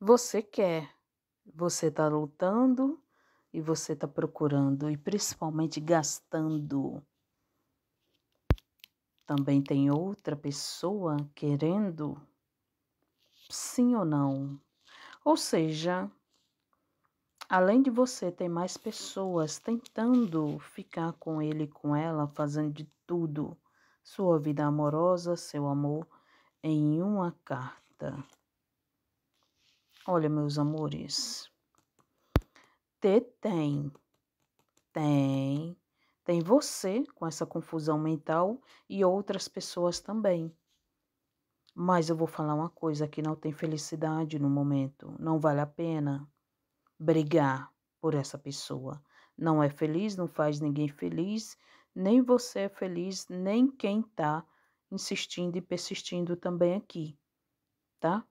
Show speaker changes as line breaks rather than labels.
você quer, você está lutando e você está procurando e principalmente gastando. Também tem outra pessoa querendo, sim ou não. Ou seja, além de você, tem mais pessoas tentando ficar com ele, com ela, fazendo de tudo. Sua vida amorosa, seu amor, em uma carta. Olha, meus amores. tem. Tem. Tem você com essa confusão mental e outras pessoas também. Mas eu vou falar uma coisa que não tem felicidade no momento. Não vale a pena brigar por essa pessoa. Não é feliz, não faz ninguém feliz, nem você é feliz, nem quem tá insistindo e persistindo também aqui, tá?